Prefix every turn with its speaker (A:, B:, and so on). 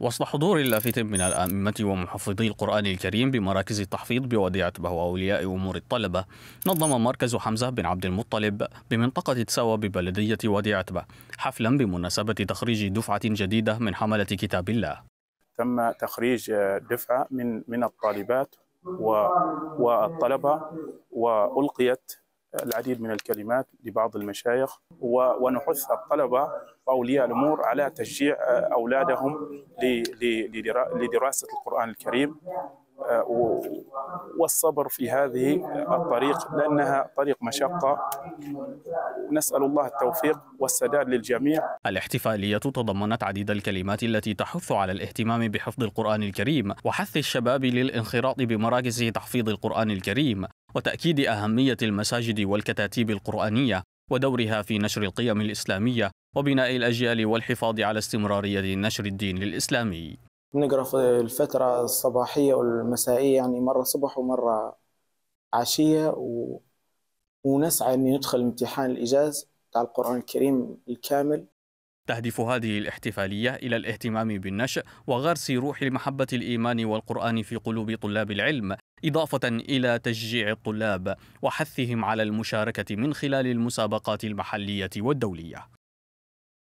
A: وسط حضور اللافت من الأئمة ومحفظي القرآن الكريم بمراكز التحفيظ بوادي عتبة وأولياء أمور الطلبة نظم مركز حمزة بن عبد المطلب بمنطقة تساوى ببلدية وادي عتبة حفلا بمناسبة تخريج دفعة جديدة من حملة كتاب الله
B: تم تخريج دفعة من من الطالبات والطلبة وألقيت العديد من الكلمات لبعض المشايخ ونحث الطلبة وأولياء الأمور على تشجيع آه، أولادهم لدراسة القرآن الكريم آه، والصبر في هذه الطريق لأنها طريق مشقة نسأل الله التوفيق والسداد للجميع
A: الاحتفالية تضمنت عديد الكلمات التي تحث على الاهتمام بحفظ القرآن الكريم وحث الشباب للانخراط بمراكز تحفيظ القرآن الكريم وتأكيد أهمية المساجد والكتاتيب القرآنية ودورها في نشر القيم الإسلامية وبناء الأجيال والحفاظ على استمرارية نشر الدين الإسلامي
C: نقرأ في الفترة الصباحية والمسائية يعني مرة صبح ومرة عشية و... ونسعى أن ندخل امتحان الإجاز بتاع القرآن الكريم الكامل
A: تهدف هذه الاحتفالية إلى الاهتمام بالنشء وغرس روح محبة الإيمان والقرآن في قلوب طلاب العلم إضافة إلى تشجيع الطلاب وحثهم على المشاركة من خلال المسابقات المحلية والدولية